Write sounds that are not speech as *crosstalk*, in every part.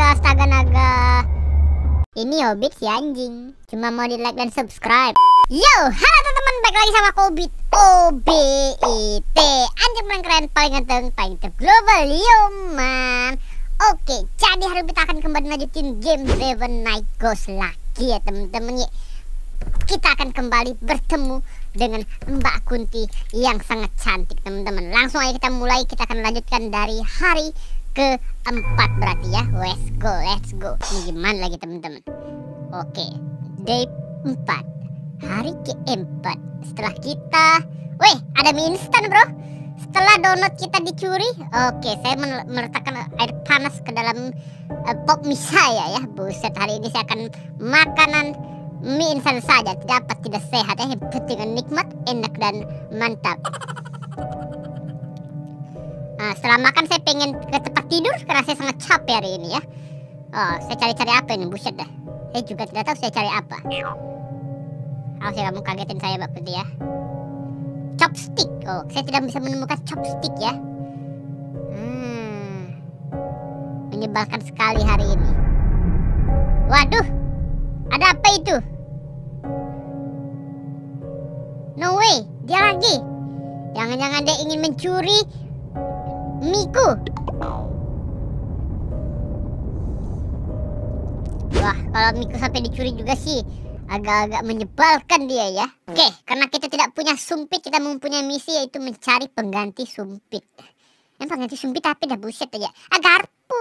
astaga, astaga naga. Ini obit si anjing. Cuma mau di like dan subscribe. Yo, halo teman-teman, balik lagi sama Hobbit. OBIT, anjing paling keren, paling ganteng, paling terglobal, yo man. Oke, jadi hari kita akan kembali lanjutin game Seven Night Ghost lagi ya teman-teman ya. Kita akan kembali bertemu dengan Mbak Kunti yang sangat cantik teman-teman. Langsung aja kita mulai, kita akan lanjutkan dari hari keempat berarti ya Let's go, let's go Ini gimana lagi teman-teman Oke, day 4 Hari keempat Setelah kita Weh, ada mie instan bro Setelah donat kita dicuri Oke, saya meletakkan air panas ke dalam uh, eh, pot mie saya ya Buset, hari ini saya akan makanan mie instan saja tidak apa tidak sehat ya Dengan nikmat, enak dan mantap Nah, setelah makan saya pengen ke tempat tidur karena saya sangat capek hari ini ya. Oh, saya cari-cari apa ini? Buset dah. Saya juga tidak tahu saya cari apa. Awas ya kamu kagetin saya Mbak Putih ya. Chopstick. Oh, saya tidak bisa menemukan chopstick ya. Hmm. Menyebalkan sekali hari ini. Waduh. Ada apa itu? No way, dia lagi. Jangan-jangan dia ingin mencuri Miku. Wah, kalau Miku sampai dicuri juga sih agak-agak menyebalkan dia ya. Oke, karena kita tidak punya sumpit, kita mempunyai misi yaitu mencari pengganti sumpit. Yang pengganti sumpit tapi dah buset aja. Ah, garpu.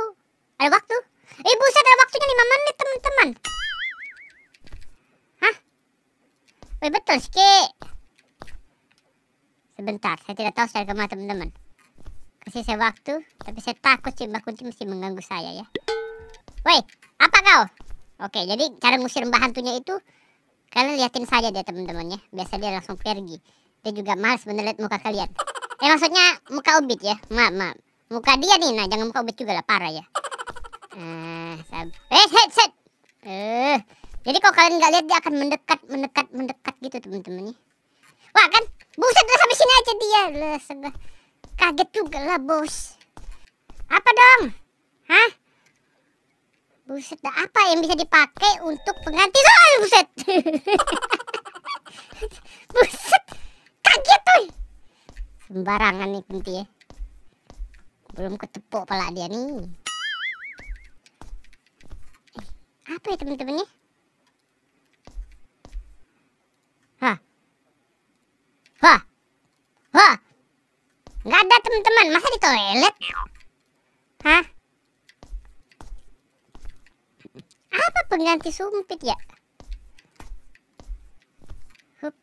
Ada waktu? Eh, buset ada waktunya 5 menit, teman-teman. Hah? Wih, betul, Ski. Sebentar, saya tidak tahu saya kemana, teman-teman saya waktu, tapi saya takut si mbak kunti mesti mengganggu saya ya. Woi, apa kau? Oke, jadi cara ngusir mbah hantunya itu kalian liatin saja deh teman temannya Biasa dia langsung pergi. Dia juga males bener liat muka kalian. Eh maksudnya muka Ubit ya. Maaf, maaf. Muka dia nih, nah jangan muka Ubit juga lah, parah ya. Eh, uh, eh, set, set. Eh, jadi kalau kalian nggak lihat dia akan mendekat, mendekat, mendekat gitu teman-teman nih. Wah kan, buset udah sampai sini aja dia. Lah, Kaget juga lah bos. Apa dong? Hah? Buset, ada apa yang bisa dipakai untuk pengganti soal buset? *laughs* buset, kaget tuh. Sembarangan nih nanti ya. Belum ketepuk pala dia nih. Eh, apa ya temen-temennya? Hah? Hah? Hah? Nggak ada teman-teman, masa di toilet? Hah? Apa pengganti sumpit ya? Hup.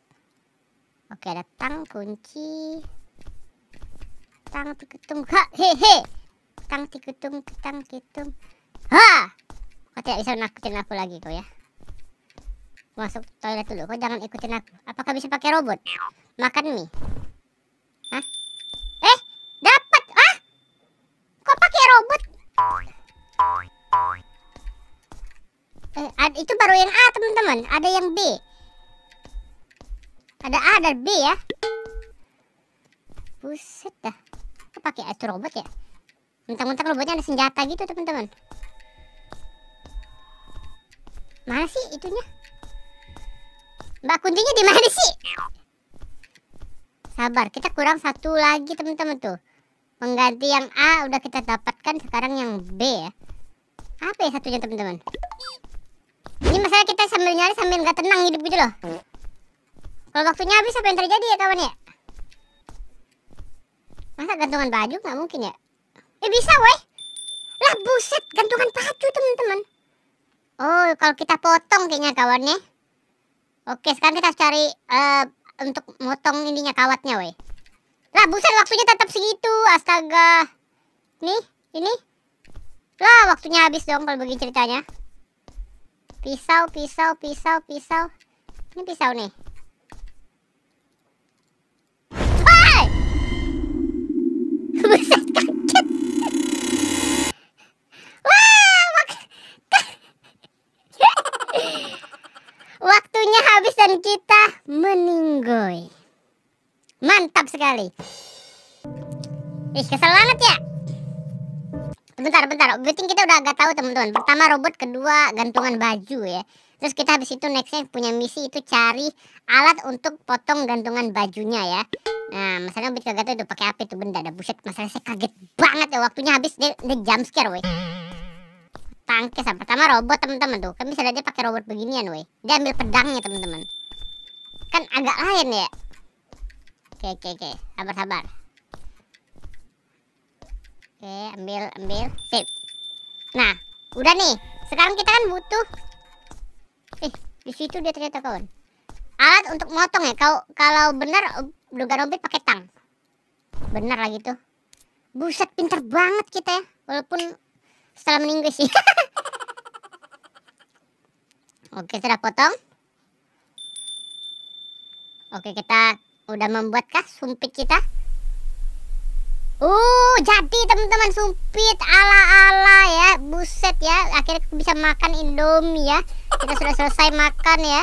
Oke, ada tang kunci. Tang tiketung. Ha, hehe. Tang tiketung, tang tiketung. Ha! Kau tidak bisa nakutin aku lagi kau ya masuk toilet dulu. Kau jangan ikutin aku. Apakah bisa pakai robot? Makan mie. itu baru yang A teman-teman ada yang B ada A dan B ya buset dah aku pakai itu robot ya mentang-mentang robotnya ada senjata gitu teman-teman mana sih itunya mbak kuncinya di mana sih sabar kita kurang satu lagi teman-teman tuh pengganti yang A udah kita dapatkan sekarang yang B ya apa ya satunya teman-teman sambil nyari sambil nggak tenang hidup gitu loh hmm. kalau waktunya habis apa yang terjadi ya kawan ya masa gantungan baju nggak mungkin ya eh bisa weh lah buset gantungan baju teman-teman oh kalau kita potong kayaknya kawannya oke sekarang kita harus cari uh, untuk motong ininya kawatnya weh lah buset waktunya tetap segitu astaga nih ini lah waktunya habis dong kalau begini ceritanya Pisau, pisau, pisau, pisau. Ini pisau nih. Hai! *laughs* Buset kaget. Wah, wak *laughs* Waktunya habis dan kita meninggoy. Mantap sekali. Ih, kesel banget ya bentar bentar Obviating kita udah agak tahu teman-teman pertama robot kedua gantungan baju ya terus kita habis itu nextnya punya misi itu cari alat untuk potong gantungan bajunya ya nah masalahnya obit kagak tahu itu pakai apa itu benda ada buset masalahnya saya kaget banget ya waktunya habis dia, dia jump scare weh tangkis pertama robot teman-teman tuh kan bisa aja pakai robot beginian weh dia ambil pedangnya teman-teman kan agak lain ya oke oke oke sabar sabar Oke, ambil, ambil. Sip. Nah, udah nih. Sekarang kita kan butuh Eh, di situ dia ternyata kawan. Alat untuk motong ya. Kau kalau benar Lugar Ombit pakai tang. Benar lah gitu. Buset, pinter banget kita ya. Walaupun setelah meninggal sih. *laughs* Oke, sudah potong. Oke, kita udah membuat kah sumpit kita? Uh, jadi teman-teman sumpit ala-ala ya, buset ya. Akhirnya bisa makan Indomie ya. Kita sudah selesai makan ya.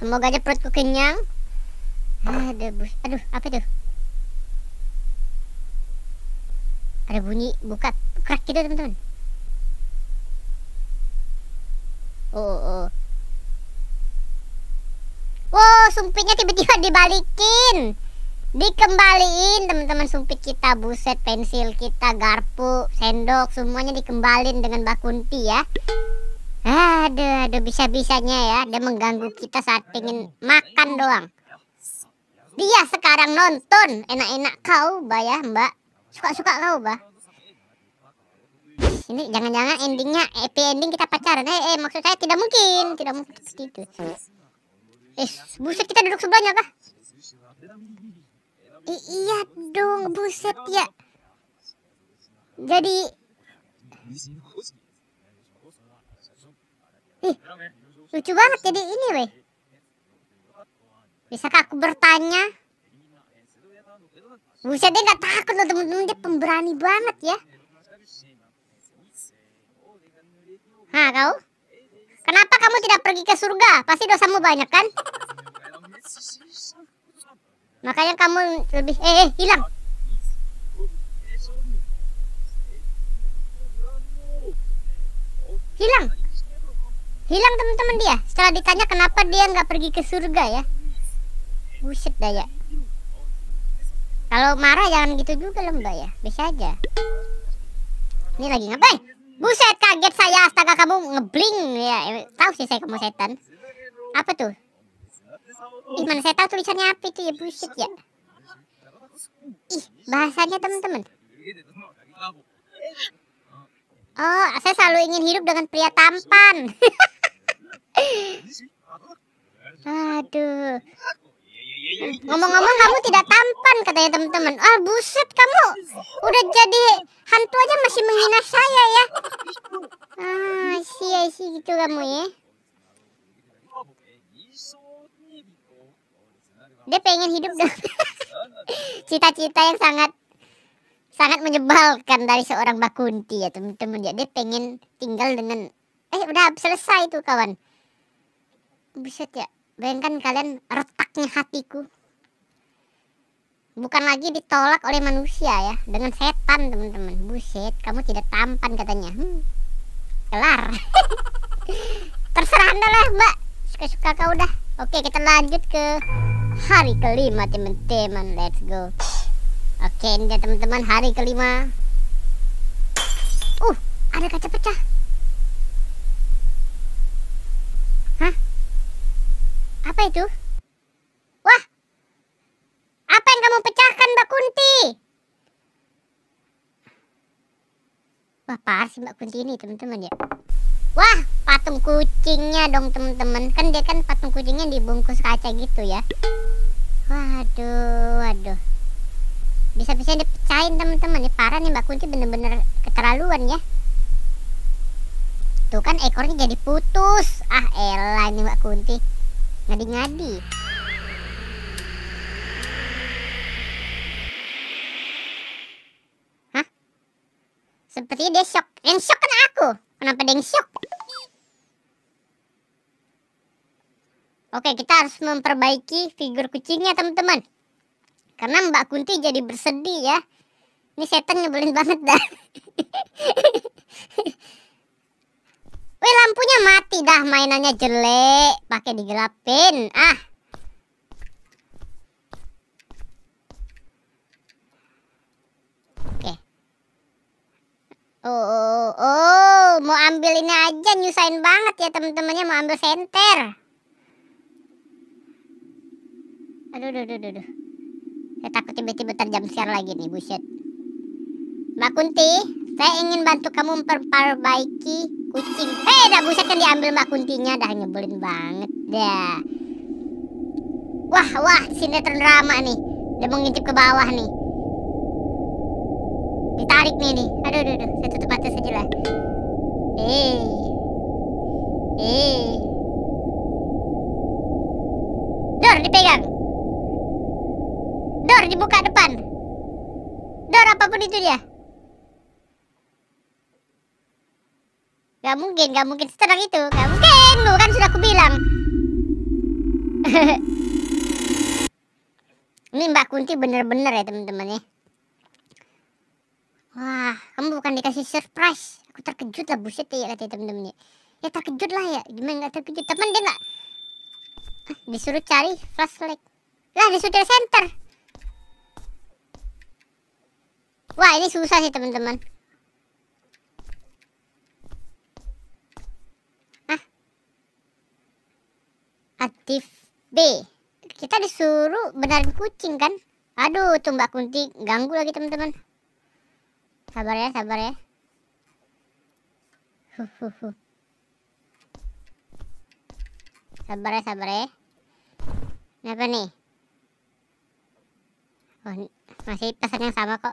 Semoga aja perutku kenyang. Aduh, bus. Aduh, apa itu? Ada bunyi buka krak gitu, teman-teman. Oh, oh. Wow, sumpitnya tiba-tiba dibalikin dikembaliin teman-teman sumpit kita buset pensil kita garpu sendok semuanya dikembalin dengan bakunti ya aduh aduh bisa-bisanya ya dia mengganggu kita saat pengen makan doang dia sekarang nonton enak-enak kau bah ya mbak suka-suka kau bah ini jangan-jangan endingnya happy ending kita pacaran eh, eh maksud saya tidak mungkin tidak mungkin seperti itu eh buset kita duduk sebelahnya kah iya dong, buset ya. Jadi Ih, lucu banget jadi ini weh. Bisakah aku bertanya? Buset dia gak takut loh temen-temen dia pemberani banget ya. Ha kau? Kenapa kamu tidak pergi ke surga? Pasti dosamu banyak kan? Makanya kamu lebih eh, eh hilang. Hilang. Hilang teman-teman dia. Setelah ditanya kenapa dia nggak pergi ke surga ya. Buset dah ya. Kalau marah jangan gitu juga lembah ya. Bisa aja. Ini lagi ngapain? Buset kaget saya astaga kamu ngebling ya. Tahu sih saya kamu setan. Apa tuh? mana saya tahu tulisannya apa itu ya buset ya. Ih, bahasanya teman-teman. Oh, saya selalu ingin hidup dengan pria tampan. *laughs* Aduh. Ngomong-ngomong kamu tidak tampan katanya teman-teman. Ah buset kamu udah jadi hantu aja masih menghina saya ya. Ah sih sih gitu kamu ya. Dia pengen hidup dengan *laughs* cita-cita yang sangat sangat menyebalkan dari seorang Bakunti ya teman-teman ya. Dia pengen tinggal dengan eh udah selesai tuh kawan. Buset ya. Bayangkan kalian retaknya hatiku. Bukan lagi ditolak oleh manusia ya, dengan setan teman-teman. Buset, kamu tidak tampan katanya. Hmm. Kelar. *laughs* Terserah anda lah mbak. Suka-suka kau dah. Oke kita lanjut ke hari kelima teman-teman let's go oke ini ini teman-teman hari kelima uh ada kaca pecah hah apa itu wah apa yang kamu pecahkan mbak Kunti wah parah sih mbak Kunti ini teman-teman ya wah patung kucingnya dong teman-teman kan dia kan patung kucingnya dibungkus kaca gitu ya Aduh, aduh. Bisa-bisa dipecahin teman-teman nih parah nih Mbak Kunti bener-bener keterlaluan ya. Tuh kan ekornya jadi putus. Ah, elah ini Mbak Kunti. Ngadi-ngadi. Hah? Sepertinya dia shock. Yang shock kan aku. Kenapa dia yang shock? Oke, kita harus memperbaiki figur kucingnya, teman-teman. Karena Mbak Kunti jadi bersedih ya. Ini setan nyebelin banget dah. *laughs* Wih, lampunya mati dah, mainannya jelek, pakai digelapin. Ah. Oke. Oh, oh, oh, mau ambil ini aja nyusahin banget ya teman-temannya mau ambil senter. Aduh, aduh, aduh, aduh. Saya takut tiba-tiba terjam siar lagi nih, buset. Mbak Kunti, saya ingin bantu kamu memperbaiki kucing. Eh, hey, dah buset kan diambil Mbak Kuntinya, dah nyebelin banget dah. Wah, wah, sini drama nih. Dia mengintip ke bawah nih. Ditarik nih nih. Aduh, aduh, aduh. Saya tutup mata saja lah. Eh. Eh. Dor, dipegang. Door dibuka depan. Door apapun itu dia. Gak mungkin, gak mungkin seterang itu. Gak mungkin, kan sudah aku bilang. *laughs* Ini Mbak Kunti bener-bener ya teman-teman ya. Wah, kamu bukan dikasih surprise. Aku terkejut lah buset ya kata teman-teman ya. Ya terkejut lah ya. Gimana gak terkejut? Teman dia gak disuruh cari flashlight. Lah di shooter center. Wah ini susah sih teman-teman. Ah, aktif B. Kita disuruh benerin kucing kan? Aduh, tumbak Kunti ganggu lagi teman-teman. Sabar ya, sabar ya. Sabar ya, sabar ya. Kenapa nih? Oh, masih pesan yang sama kok.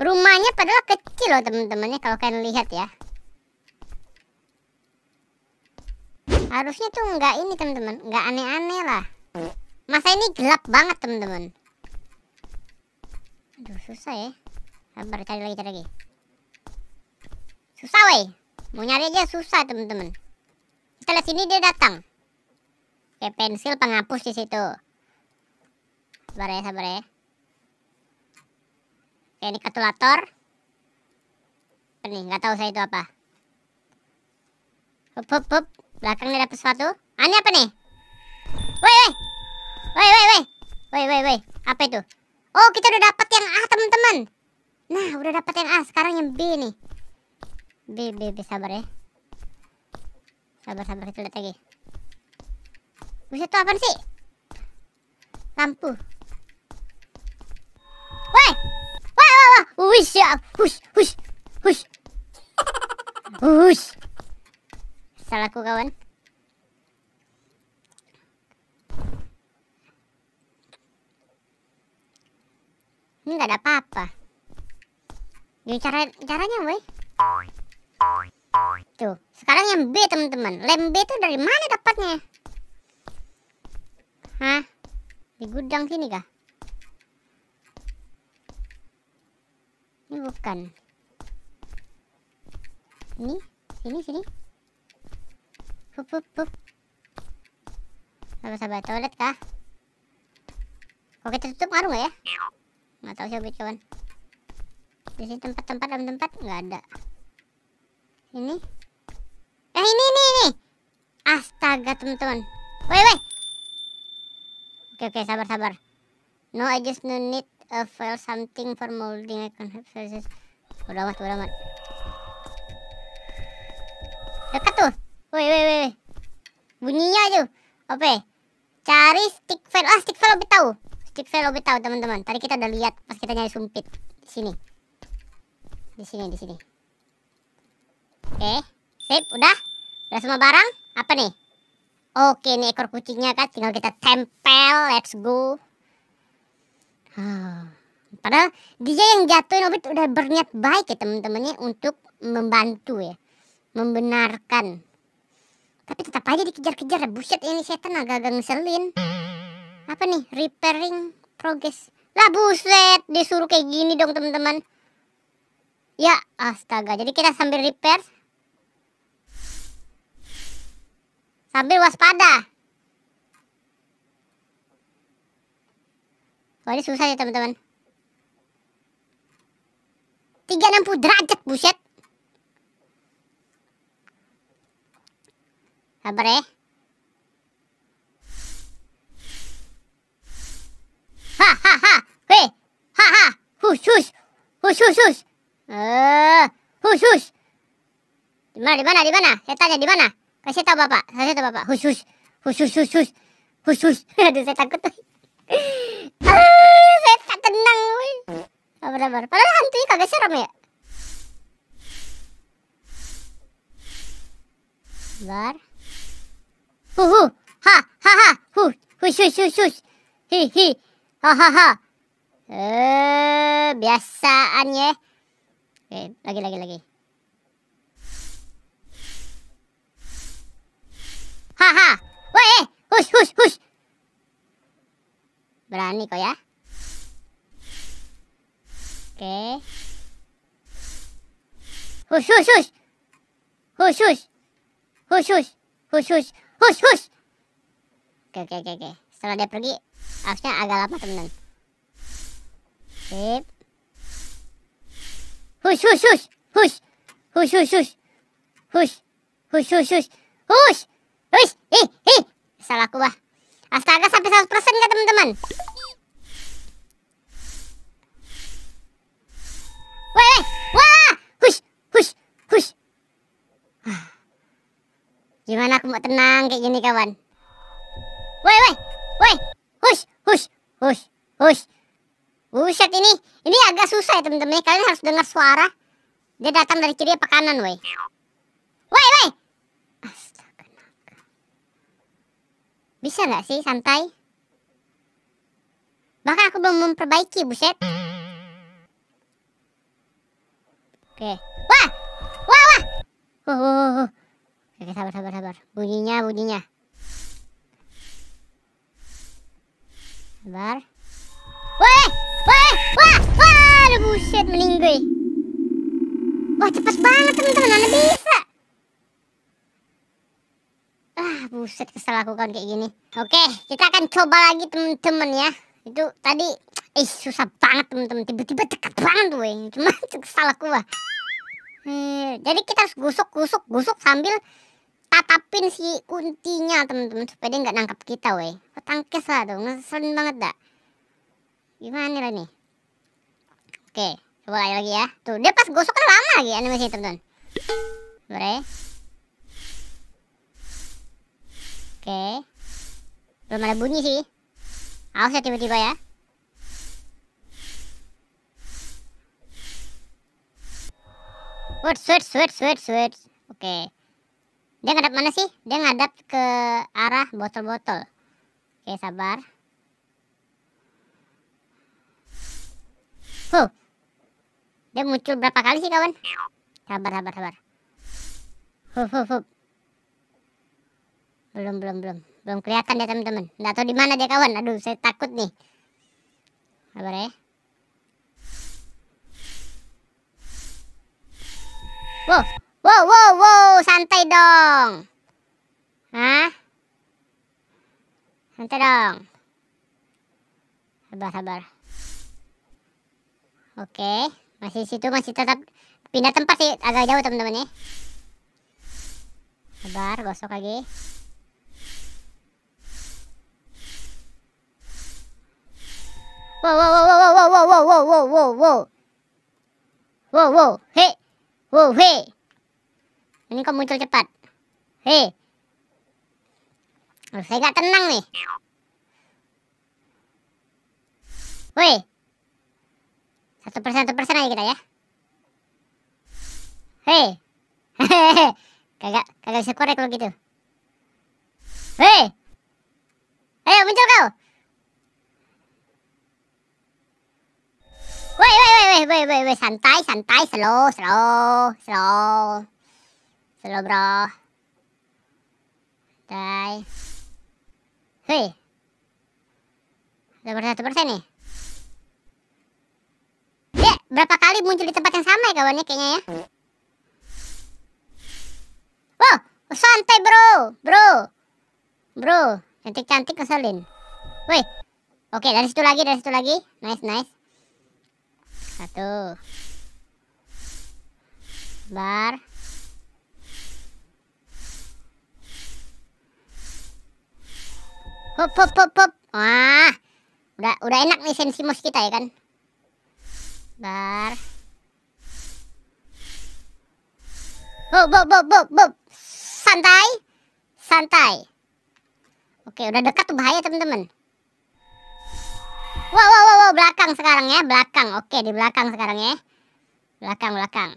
Rumahnya padahal kecil loh temen temannya kalau kalian lihat ya. Harusnya tuh nggak ini temen-temen, nggak aneh-aneh lah. Masa ini gelap banget temen-temen. Aduh susah ya. Sabar cari lagi cari lagi. Susah weh. Mau nyari aja susah temen-temen. Kita lihat sini dia datang. Kayak pensil penghapus di situ. Sabar ya, sabar ya. Oke, ini katulator, Apa nih? Nggak tahu saya itu apa. Hup, hup, hup. Belakangnya ada sesuatu. Ah, ini apa nih? Woi, woi. Woi, woi, woi. Woi, woi, woi. Apa itu? Oh, kita udah dapat yang A, teman-teman. Nah, udah dapat yang A. Sekarang yang B nih. B, B, B. Sabar ya. Sabar, sabar. Kita lihat lagi. Buset, itu apa sih? Lampu. Woi! Ush, ya, ush, ush, ush. Ush. Salahku kawan. Ini nggak ada apa-apa. Jadi cara caranya, boy. Tuh, sekarang yang B teman-teman. Lem B itu dari mana dapatnya? Hah? Di gudang sini kah? diaktifkan ini sini sini hup hup hup apa sahabat toilet kah oke tertutup ngaruh nggak ya nggak tahu siapa kawan di sini tempat-tempat dan tempat nggak ada ini eh ini ini ini astaga teman-teman woi woi oke oke sabar sabar no I just no need a file something for molding I can have services udah amat, udah amat. Dekat tuh. Woi, woi, woi. Bunyinya aja oke Cari stick file. Ah, stick file lebih tahu. Stick file lebih tahu, teman-teman. Tadi kita udah lihat pas kita nyari sumpit di sini. Di sini, di sini. Oke, sip, udah. Udah semua barang. Apa nih? Oke, ini ekor kucingnya kan tinggal kita tempel. Let's go. Hmm. Padahal dia yang jatuhin Obit udah berniat baik ya teman-temannya untuk membantu ya, membenarkan. Tapi tetap aja dikejar-kejar. ya. Buset ini setan agak-agak ngeselin. Apa nih? Repairing progress. Lah buset, disuruh kayak gini dong teman-teman. Ya, astaga. Jadi kita sambil repair sambil waspada. Wah ini susah ya teman-teman 360 derajat buset Sabar ya Ha ha ha Weh Ha ha hush hus Eh, hush hus di mana di mana dimana di Saya tanya Kasih tahu bapak Kasih tahu bapak hush hush hush hush hush hush Hus hus *laughs* Aduh saya takut Ah, saya tak tenang sabar-sabar padahal hantunya kagak serem ya bar. hu hu ha ha ha hu hush hush hush hush hi hi ha ha ha eh biasaan ya oke lagi lagi lagi ha ha woi eh hush hush hush Berani kok ya. Oke. Hush hush hush. Hush hush. Hush hush. Hush hush. Hush hush. Oke oke oke oke. Setelah dia pergi harusnya agak lama temen. Sip. Hush hush hush. Hush. Hush hush hush. Hush. Hush hush hush. Hush. Hush. Ih, ih. Salah aku bah. Astaga sampai 100% ya teman-teman? Wei, wah, hush, hush, hush. Ah. Gimana aku mau tenang kayak gini kawan? Woi, woi, woi, hush, hush, hush, hush. Buset ini, ini agak susah ya teman-teman. Kalian harus dengar suara. Dia datang dari kiri apa kanan, woi. Woi, woi, Bisa nggak sih santai? Bahkan aku belum memperbaiki, buset. Oke. Wah! Wah, wah! Uh, uh, uh. Oke, sabar, sabar, sabar. Bunyinya, bunyinya. Sabar. Woi! Woi! Wah! Wah! Aduh, buset, meninggoy. Wah, cepat banget, teman-teman. Anda bisa. Ah, buset kesel aku kan kayak gini. Oke, kita akan coba lagi temen-temen ya. Itu tadi ih susah banget temen-temen. Tiba-tiba dekat banget tuh, cuman cuma *laughs* kesel aku lah. Hmm, eh, jadi kita harus gusuk-gusuk, gusuk sambil tatapin si kuntinya temen-temen supaya dia nggak nangkap kita, weh. Ketangkes lah tuh, ngeselin banget dah. Gimana lah nih? Oke, coba lagi ya. Tuh, dia pas gosok kan lama lagi animasi temen-temen. Boleh. Oke. Belum ada bunyi sih. Awas ya tiba-tiba ya. Wait, switch, switch, switch, switch. Oke. Okay. Dia ngadap mana sih? Dia ngadap ke arah botol-botol. Oke, okay, sabar. Huh. Dia muncul berapa kali sih, kawan? Sabar, sabar, sabar. Huh, huh, huh belum belum belum belum kelihatan ya teman-teman nggak tahu di mana dia kawan aduh saya takut nih sabar ya wow wow wow wow santai dong ah santai dong sabar sabar oke masih situ masih tetap pindah tempat sih agak jauh teman-teman ya sabar gosok lagi wow wow wow wow wow wow wow wow wow wow wow wow wow hey, wow hey. ini kok muncul cepat Oh, saya gak tenang nih woi satu persen satu persen aja kita ya hei *laughs* kagak kagak bisa korek lo gitu Hey. ayo muncul kau Woi, woi, woi, woi, woi, woi, santai, santai, slow, slow, slow. Slow, bro. Santai. Hei. berapa satu persen nih. Ya berapa kali muncul di tempat yang sama ya kawannya kayaknya ya. Wow, santai bro, bro. Bro, cantik-cantik ngeselin. Woi. Oke, dari situ lagi, dari situ lagi. Nice, nice satu bar hop hop hop hop wah udah udah enak nih sensi mos kita ya kan bar hop hop hop hop hop santai santai oke udah dekat tuh bahaya temen temen Wow, wow, wow, wow, belakang sekarang ya, belakang. Oke, di belakang sekarang ya. Belakang, belakang.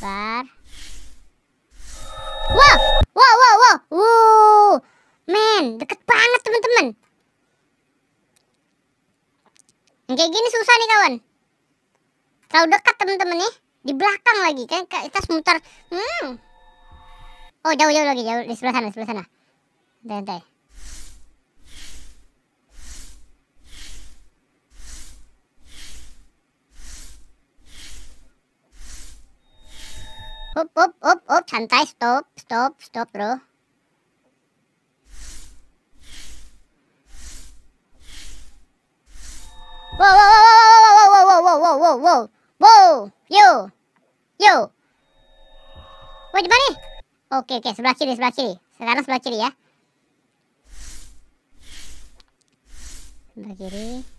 Bar. Wow, wow, wow, wow. Wow. Men, deket banget teman-teman. Kayak gini susah nih kawan. Terlalu dekat teman-teman nih. Ya. Di belakang lagi kan kita semutar. Hmm. Oh, jauh-jauh lagi, jauh di sebelah sana, di sebelah sana. Santai. Up, up, up, up. Santai, stop, stop, stop, bro. Wow, wow, wow, wow, wow, wow, wow, wow, wow, wow, yo, yo. Wah, di mana? Oke, oke, sebelah kiri, sebelah kiri. Sekarang sebelah kiri ya. Sebelah kiri.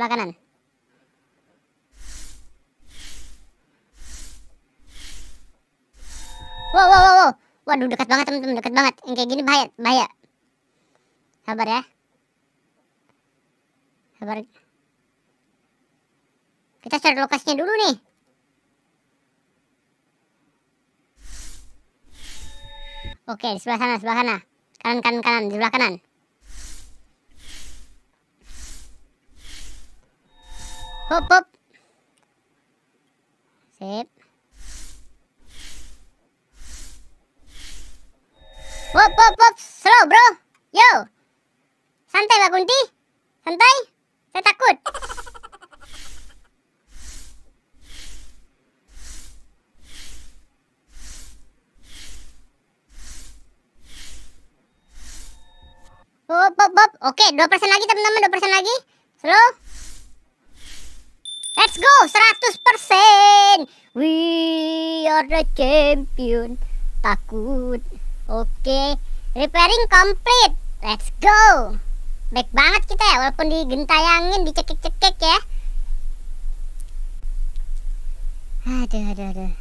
sebelah kanan. Wow, wow, wow, wow. Waduh, dekat banget teman-teman, dekat banget. Yang kayak gini bahaya, bahaya. Sabar ya. Sabar. Kita cari lokasinya dulu nih. Oke, di sebelah sana, sebelah sana. Kanan, kanan, kanan, di sebelah kanan. Hop, hop. Sip. Hop, hop, hop. Slow, bro. Yo. Santai, Pak Kunti. Santai. Saya takut. Hop, hop, hop. Oke, 2% lagi, juara champion takut oke okay. repairing complete let's go baik banget kita ya walaupun digentayangin dicekik-cekik ya aduh aduh aduh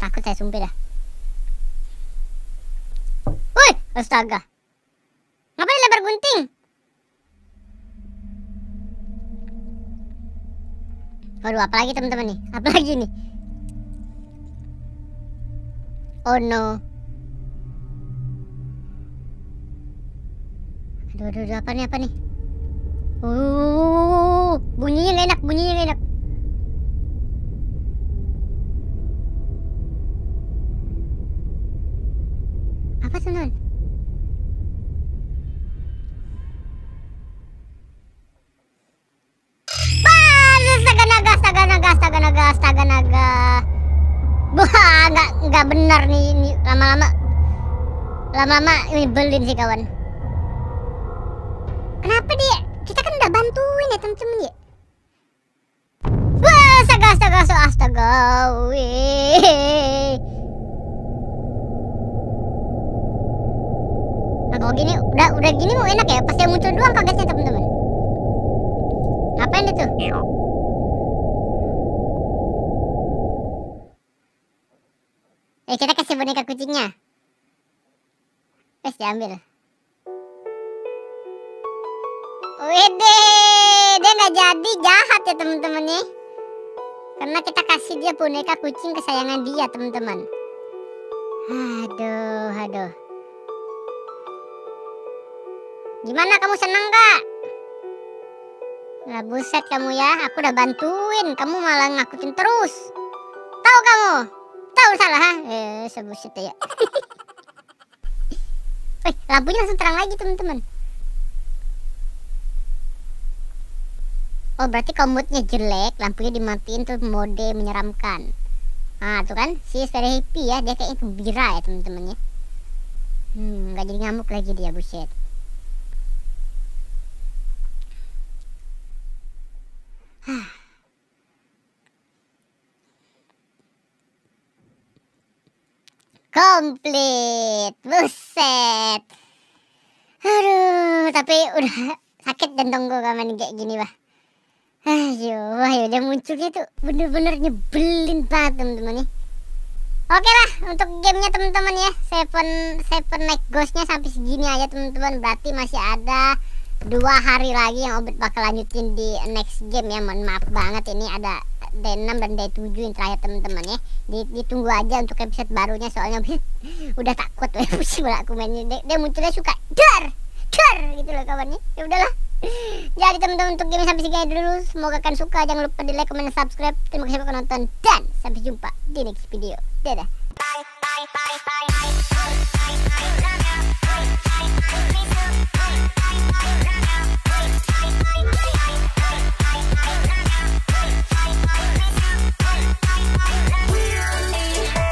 takut saya sumpah dah woi astaga ngapain lebar gunting Waduh, apalagi teman-teman nih? Apalagi nih? Oh no. Aduh, aduh, aduh apa nih, apa nih? Uh, bunyinya enak, bunyinya enak. benar nih ini lama-lama lama-lama ini belin sih kawan kenapa dia kita kan udah bantuin ya temen-temen ya wah astaga astaga astaga nah kalau gini udah udah gini mau enak ya pas yang muncul doang kagetnya temen-temen apa yang itu Eh kita kasih boneka kucingnya. Terus diambil. Wede, dia nggak jadi jahat ya teman-teman nih. Ya. Karena kita kasih dia boneka kucing kesayangan dia teman-teman. Aduh, aduh. Gimana kamu seneng gak? Lah buset kamu ya, aku udah bantuin, kamu malah ngakutin terus. Tahu kamu? tahu salah ha eh sebuset ya *laughs* Wih, lampunya langsung terang lagi teman-teman Oh berarti komutnya moodnya jelek Lampunya dimatiin tuh mode menyeramkan Ah, tuh kan Si very happy ya Dia kayaknya gembira ya teman-temannya Hmm nggak jadi ngamuk lagi dia buset komplit. Buset. Aduh, tapi udah sakit dan tunggu kamen kayak gini, bah. Ayo, wah ya udah munculnya tuh bener-bener nyebelin banget teman-teman nih. Oke lah, untuk gamenya teman-teman ya, Seven Seven Night Ghostnya sampai segini aja teman-teman. Berarti masih ada dua hari lagi yang obat bakal lanjutin di next game ya. Mohon maaf banget ini ada D6 dan D7 yang terakhir teman-teman ya ditunggu aja untuk episode barunya soalnya udah takut weh pusing aku mainnya dia, dia munculnya suka dar dar gitu loh kawannya ya udahlah jadi teman-teman untuk game sampai sini dulu semoga kalian suka jangan lupa di like comment dan subscribe terima kasih sudah nonton dan sampai jumpa di next video dadah bye bye bye bye bye bye